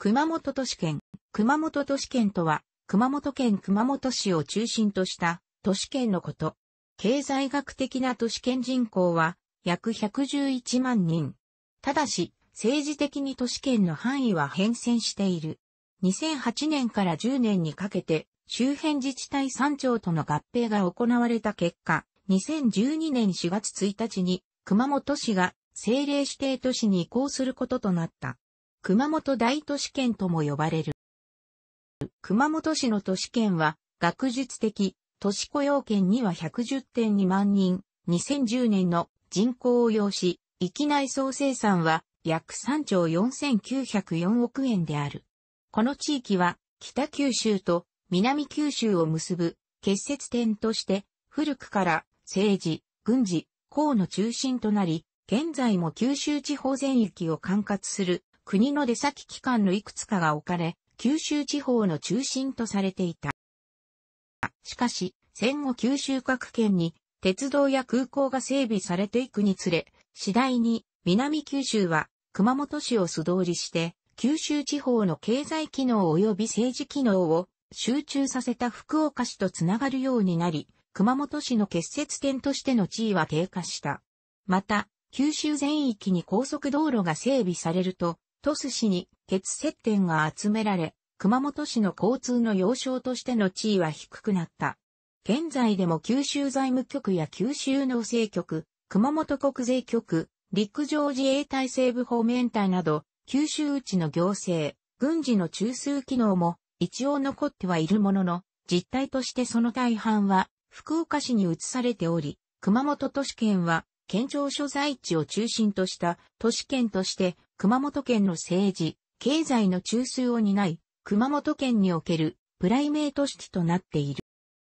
熊本都市圏。熊本都市圏とは、熊本県熊本市を中心とした都市圏のこと。経済学的な都市圏人口は約111万人。ただし、政治的に都市圏の範囲は変遷している。2008年から10年にかけて、周辺自治体3庁との合併が行われた結果、2012年4月1日に熊本市が政令指定都市に移行することとなった。熊本大都市圏とも呼ばれる。熊本市の都市圏は、学術的、都市雇用圏には110.2万人、2010年の人口を要し、域内総生産は約3兆4904億円である。この地域は北九州と南九州を結ぶ結節点として古くから政治、軍事、公の中心となり、現在も九州地方全域を管轄する国の出先機関のいくつかが置かれ、九州地方の中心とされていた。しかし、戦後九州各県に鉄道や空港が整備されていくにつれ、次第に南九州は熊本市を素通りして、九州地方の経済機能及び政治機能を集中させた福岡市とつながるようになり、熊本市の結節点としての地位は低下した。また、九州全域に高速道路が整備されると、鳥栖市に鉄接点が集められ、熊本市の交通の要衝としての地位は低くなった。現在でも九州財務局や九州農政局、熊本国税局、陸上自衛隊西部方面隊など、九州内の行政、軍事の中枢機能も一応残ってはいるものの、実態としてその大半は福岡市に移されており、熊本都市圏は県庁所在地を中心とした都市圏として熊本県の政治、経済の中枢を担い、熊本県におけるプライメート式となってい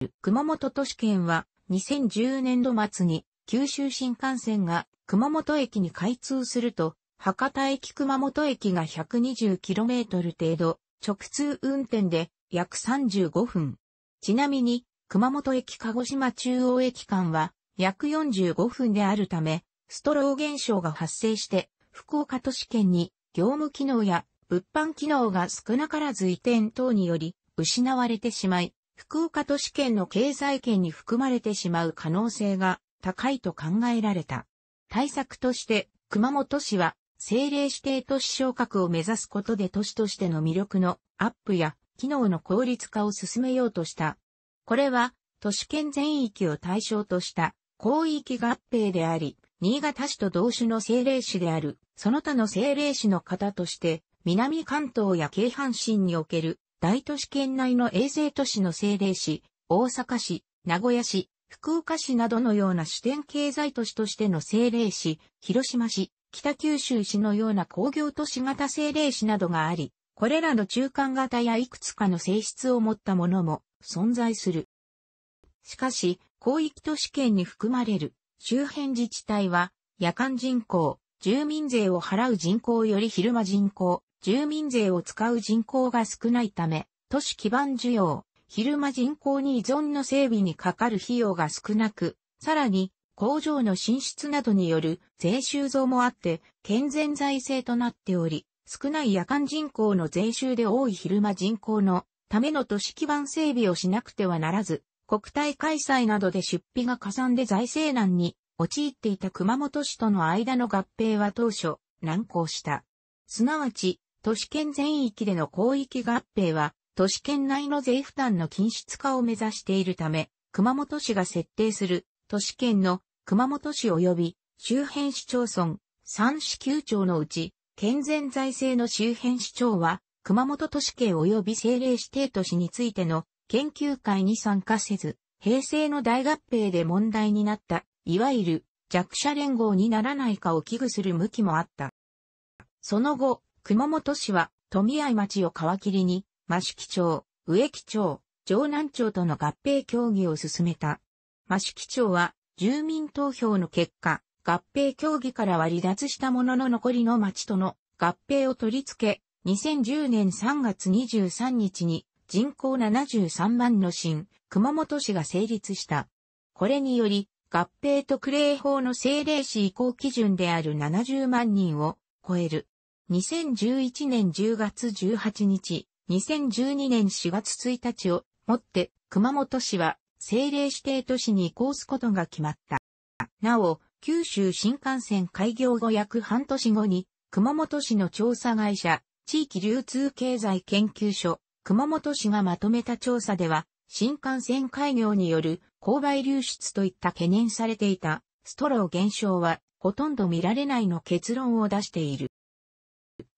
る。熊本都市圏は2010年度末に九州新幹線が熊本駅に開通すると、博多駅熊本駅が 120km 程度直通運転で約35分。ちなみに熊本駅鹿児島中央駅間は約45分であるため、ストロー現象が発生して、福岡都市圏に業務機能や物販機能が少なからず移転等により失われてしまい、福岡都市圏の経済圏に含まれてしまう可能性が高いと考えられた。対策として、熊本市は政令指定都市昇格を目指すことで都市としての魅力のアップや機能の効率化を進めようとした。これは都市圏全域を対象とした広域合併であり、新潟市と同種の政令市である、その他の政令市の方として、南関東や京阪神における大都市圏内の衛星都市の政令市、大阪市、名古屋市、福岡市などのような支店経済都市としての政令市、広島市、北九州市のような工業都市型政令市などがあり、これらの中間型やいくつかの性質を持ったものも存在する。しかし、広域都市圏に含まれる周辺自治体は、夜間人口、住民税を払う人口より昼間人口、住民税を使う人口が少ないため、都市基盤需要、昼間人口に依存の整備にかかる費用が少なく、さらに工場の進出などによる税収増もあって、健全財政となっており、少ない夜間人口の税収で多い昼間人口のための都市基盤整備をしなくてはならず、国体開催などで出費が加算で財政難に陥っていた熊本市との間の合併は当初難航した。すなわち、都市圏全域での広域合併は、都市圏内の税負担の均質化を目指しているため、熊本市が設定する都市圏の熊本市及び周辺市町村3市9町のうち、健全財政の周辺市町は熊本都市圏及び政令指定都市についての研究会に参加せず、平成の大合併で問題になった、いわゆる弱者連合にならないかを危惧する向きもあった。その後、熊本市は富合町を皮切りに、益城町、植木町、城南町との合併協議を進めた。益城町は住民投票の結果、合併協議からは離脱したものの残りの町との合併を取り付け、2010年3月23日に人口73万の新、熊本市が成立した。これにより、合併特例法の政令市移行基準である70万人を超える。2011年10月18日、2012年4月1日をもって熊本市は政令指定都市に移行すことが決まった。なお、九州新幹線開業後約半年後に熊本市の調査会社、地域流通経済研究所、熊本市がまとめた調査では、新幹線開業による購買流出といった懸念されていたストロー現象はほとんど見られないの結論を出している。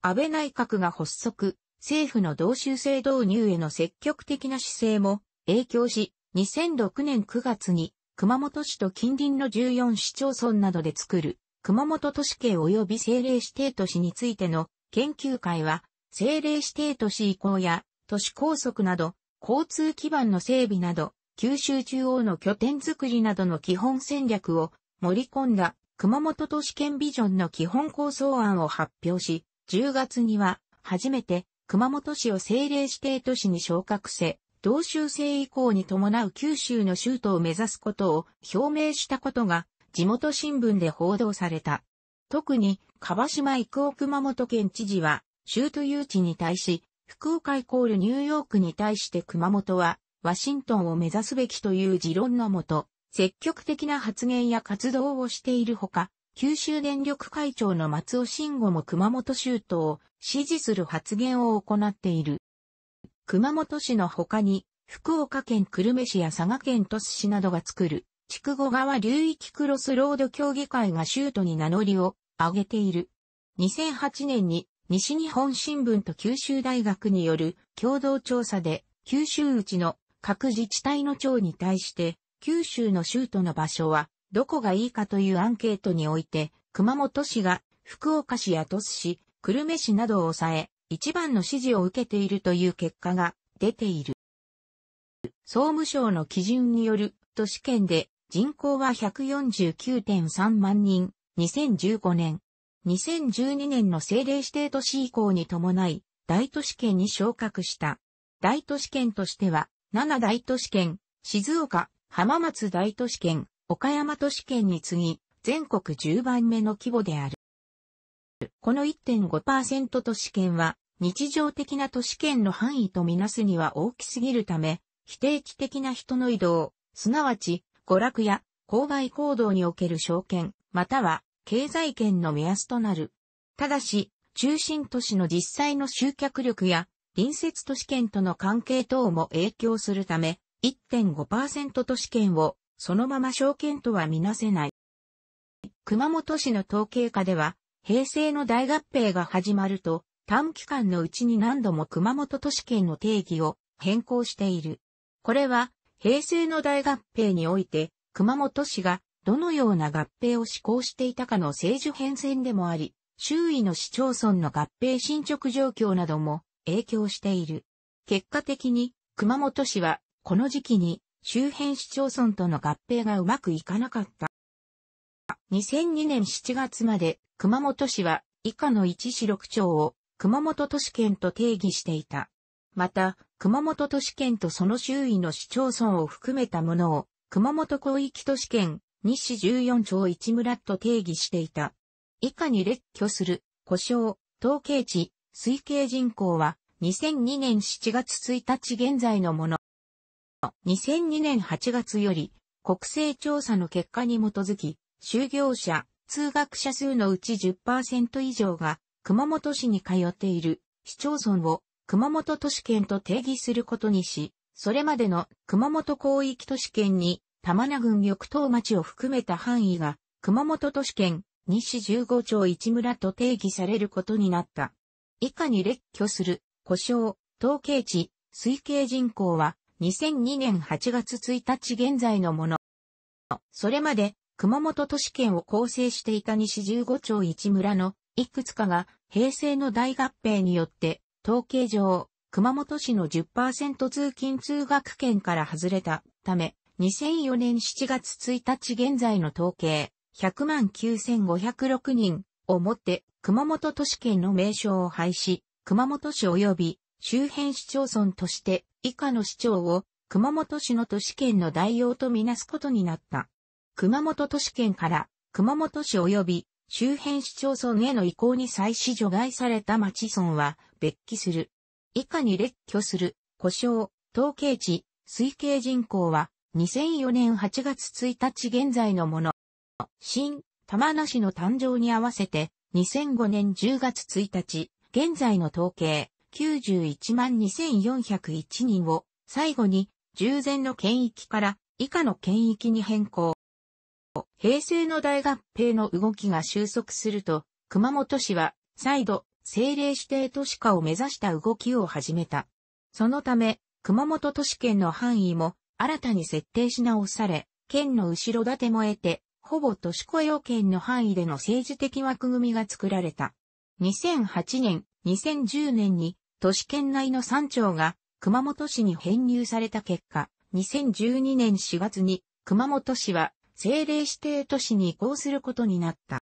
安倍内閣が発足、政府の同州制導入への積極的な姿勢も影響し、2006年9月に熊本市と近隣の14市町村などで作る熊本都市系及び政令指定都市についての研究会は、政令指定都市移行や都市高速など、交通基盤の整備など、九州中央の拠点づくりなどの基本戦略を盛り込んだ熊本都市圏ビジョンの基本構想案を発表し、10月には初めて熊本市を政令指定都市に昇格せ、同州制移行に伴う九州の州都を目指すことを表明したことが地元新聞で報道された。特に、川島育夫熊本県知事は、州都誘致に対し、福岡イコールニューヨークに対して熊本は、ワシントンを目指すべきという持論のもと、積極的な発言や活動をしているほか、九州電力会長の松尾慎吾も熊本州都を支持する発言を行っている。熊本市の他に、福岡県久留米市や佐賀県鳥栖市などが作る、筑後川流域クロスロード協議会が州都に名乗りを上げている。2008年に西日本新聞と九州大学による共同調査で、九州内の各自治体の長に対して、九州の州都の場所は、どこがいいかというアンケートにおいて、熊本市が福岡市や鳥栖市、久留米市などを抑え、一番の支持を受けているという結果が出ている。総務省の基準による都市圏で人口は149.3万人、2015年2012年の政令指定都市移行に伴い、大都市圏に昇格した。大都市圏としては、7大都市圏、静岡、浜松大都市圏、岡山都市圏に次ぎ、全国10番目の規模である。この1.5%都市圏は、日常的な都市圏の範囲とみなすには大きすぎるため、非定期的な人の移動、すなわち、娯楽や購買行動における証券、または経済圏の目安となる。ただし、中心都市の実際の集客力や、隣接都市圏との関係等も影響するため、1.5%都市圏をそのまま証券とはみなせない。熊本市の統計下では、平成の大合併が始まると、短期間のうちに何度も熊本都市圏の定義を変更している。これは、平成の大合併において、熊本市がどのような合併を施行していたかの政治変遷でもあり、周囲の市町村の合併進捗状況なども影響している。結果的に、熊本市は、この時期に周辺市町村との合併がうまくいかなかった。2002年7月まで熊本市は以下の1市6町を熊本都市圏と定義していた。また、熊本都市圏とその周囲の市町村を含めたものを熊本広域都市圏、日市14町1村と定義していた。以下に列挙する、故障、統計値、推計人口は、2002年7月1日現在のもの。2002年8月より、国勢調査の結果に基づき、就業者、通学者数のうち10%以上が、熊本市に通っている市町村を熊本都市圏と定義することにし、それまでの熊本広域都市圏に玉名郡玉東町を含めた範囲が、熊本都市圏、西15町一村と定義されることになった。以下に列挙する、故障、統計値、推計人口は、2002年8月1日現在のもの。それまで、熊本都市圏を構成していた西15町一村の、いくつかが、平成の大合併によって、統計上、熊本市の10%通勤通学圏から外れたため、2004年7月1日現在の統計、109,506 0万人をもって、熊本都市圏の名称を廃止、熊本市及び周辺市町村として以下の市長を熊本市の都市圏の代用とみなすことになった。熊本都市圏から熊本市及び周辺市町村への移行に際し除外された町村は別記する。以下に列挙する、故障、統計値、推計人口は2004年8月1日現在のもの。新、玉名市の誕生に合わせて、2005年10月1日、現在の統計、912,401人を、最後に、従前の県域から以下の県域に変更。平成の大合併の動きが収束すると、熊本市は再度政令指定都市化を目指した動きを始めた。そのため、熊本都市圏の範囲も新たに設定し直され、県の後ろ盾も得て、ほぼ都市雇用権の範囲での政治的枠組みが作られた。2008年、2010年に都市圏内の3町が熊本市に編入された結果、2012年4月に熊本市は政令指定都市に移行することになった。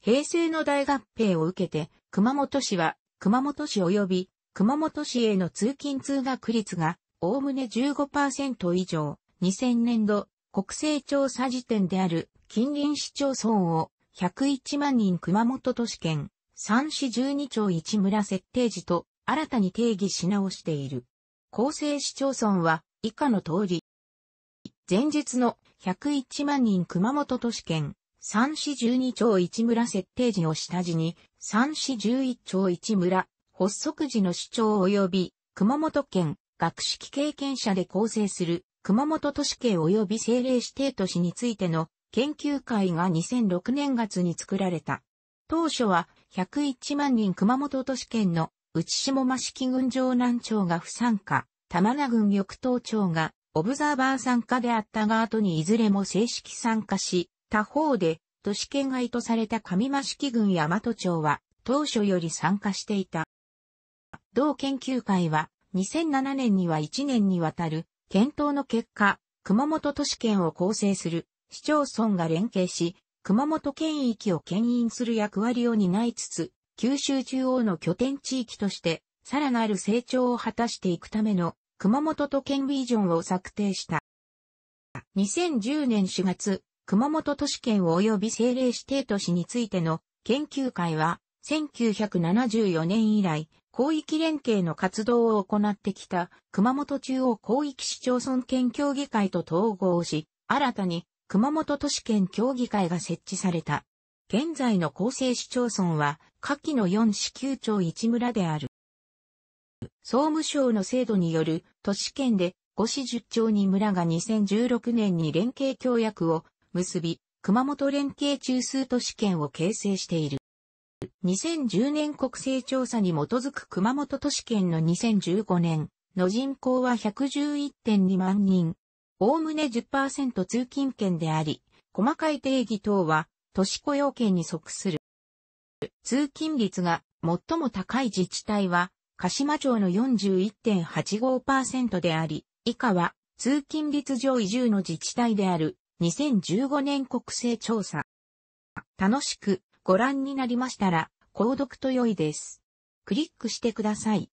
平成の大合併を受けて、熊本市は熊本市及び熊本市への通勤通学率がおおむね15%以上、2000年度国勢調査時点である近隣市町村を101万人熊本都市圏3市12町1村設定時と新たに定義し直している。厚生市町村は以下の通り。前日の101万人熊本都市圏3市12町1村設定時を下地に3市11町1村発足時の市長及び熊本県学識経験者で構成する熊本都市計及び政令指定都市についての研究会が2006年月に作られた。当初は101万人熊本都市圏の内下増木郡城南町が不参加、玉名郡緑東町がオブザーバー参加であったが後にいずれも正式参加し、他方で都市圏外とされた上増木郡大和町は当初より参加していた。同研究会は2007年には1年にわたる検討の結果、熊本都市圏を構成する市町村が連携し、熊本県域を牽引する役割を担いつつ、九州中央の拠点地域として、さらなる成長を果たしていくための熊本都県ビジョンを策定した。2010年4月、熊本都市圏及び政令指定都市についての研究会は、1974年以来、広域連携の活動を行ってきた熊本中央広域市町村県協議会と統合し、新たに熊本都市圏協議会が設置された。現在の構成市町村は、下記の4市9町1村である。総務省の制度による都市圏で5市10町に村が2016年に連携協約を結び、熊本連携中枢都市圏を形成している。2010年国勢調査に基づく熊本都市圏の2015年の人口は111.2万人。おおむね10%通勤圏であり、細かい定義等は都市雇用圏に即する。通勤率が最も高い自治体は、鹿島町の41.85%であり、以下は通勤率上移住の自治体である2015年国勢調査。楽しくご覧になりましたら、購読と良いです。クリックしてください。